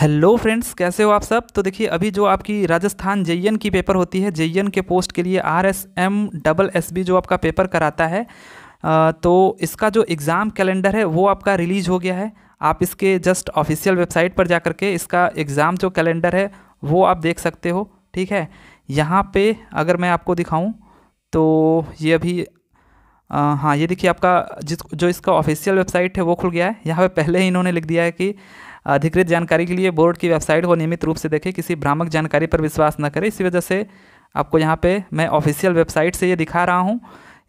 hello friends कैसे हो आप सब तो देखिए अभी जो आपकी राजस्थान जे की पेपर होती है जे के पोस्ट के लिए R S M double S B जो आपका पेपर कराता है तो इसका जो एग्ज़ाम कैलेंडर है वो आपका रिलीज़ हो गया है आप इसके जस्ट ऑफिशियल वेबसाइट पर जा के इसका एग्ज़ाम जो कैलेंडर है वो आप देख सकते हो ठीक है यहाँ पर अगर मैं आपको दिखाऊँ तो ये अभी आ, हाँ ये देखिए आपका जिस जो इसका ऑफिशियल वेबसाइट है वो खुल गया है यहाँ पर पहले ही इन्होंने लिख दिया है कि अधिकृत जानकारी के लिए बोर्ड की वेबसाइट को नियमित रूप से देखें किसी भ्रामक जानकारी पर विश्वास न करें इसी वजह से आपको यहाँ पे मैं ऑफिशियल वेबसाइट से ये दिखा रहा हूँ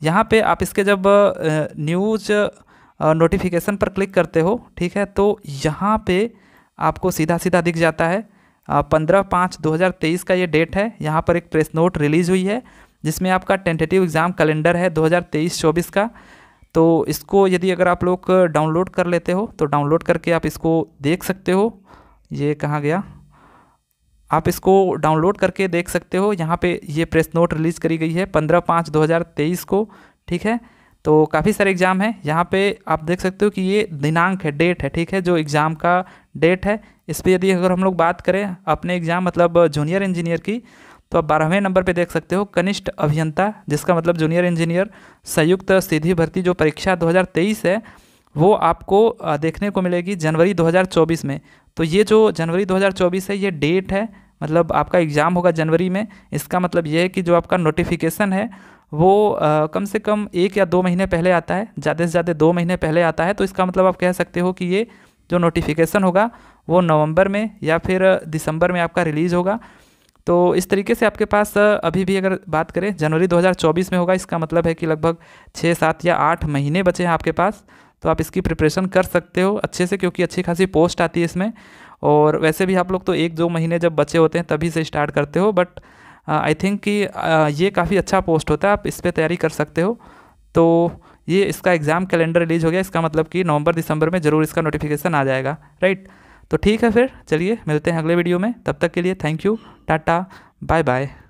यहाँ पे आप इसके जब न्यूज नोटिफिकेशन पर क्लिक करते हो ठीक है तो यहाँ पे आपको सीधा सीधा दिख जाता है पंद्रह पाँच दो हज़ार तेईस का ये डेट है यहाँ पर एक प्रेस नोट रिलीज़ हुई है जिसमें आपका टेंटेटिव एग्ज़ाम कैलेंडर है तेईस चौबीस का तो इसको यदि अगर आप लोग डाउनलोड कर लेते हो तो डाउनलोड करके आप इसको देख सकते हो ये कहाँ गया आप इसको डाउनलोड करके देख सकते हो यहाँ पे ये प्रेस नोट रिलीज़ करी गई है पंद्रह पाँच दो हज़ार तेईस को ठीक है तो काफ़ी सारे एग्ज़ाम हैं यहाँ पे आप देख सकते हो कि ये दिनांक है डेट है ठीक है जो एग्ज़ाम का डेट है इस पर यदि अगर हम लोग बात करें अपने एग्ज़ाम मतलब जूनियर इंजीनियर की तो आप बारहवें नंबर पे देख सकते हो कनिष्ठ अभियंता जिसका मतलब जूनियर इंजीनियर संयुक्त सीधी भर्ती जो परीक्षा 2023 है वो आपको देखने को मिलेगी जनवरी 2024 में तो ये जो जनवरी 2024 है ये डेट है मतलब आपका एग्ज़ाम होगा जनवरी में इसका मतलब ये है कि जो आपका नोटिफिकेशन है वो आ, कम से कम एक या दो महीने पहले आता है ज़्यादा से ज़्यादा दो महीने पहले आता है तो इसका मतलब आप कह सकते हो कि ये जो नोटिफिकेशन होगा वो नवंबर में या फिर दिसंबर में आपका रिलीज़ होगा तो इस तरीके से आपके पास अभी भी अगर बात करें जनवरी 2024 में होगा इसका मतलब है कि लगभग छः सात या आठ महीने बचे हैं आपके पास तो आप इसकी प्रिपरेशन कर सकते हो अच्छे से क्योंकि अच्छी खासी पोस्ट आती है इसमें और वैसे भी आप लोग तो एक दो महीने जब बचे होते हैं तभी से स्टार्ट करते हो बट आई थिंक कि ये काफ़ी अच्छा पोस्ट होता है आप इस पर तैयारी कर सकते हो तो ये इसका एग्ज़ाम कैलेंडर रिलीज़ हो गया इसका मतलब कि नवंबर दिसंबर में ज़रूर इसका नोटिफिकेशन आ जाएगा राइट तो ठीक है फिर चलिए मिलते हैं अगले वीडियो में तब तक के लिए thank you tata bye bye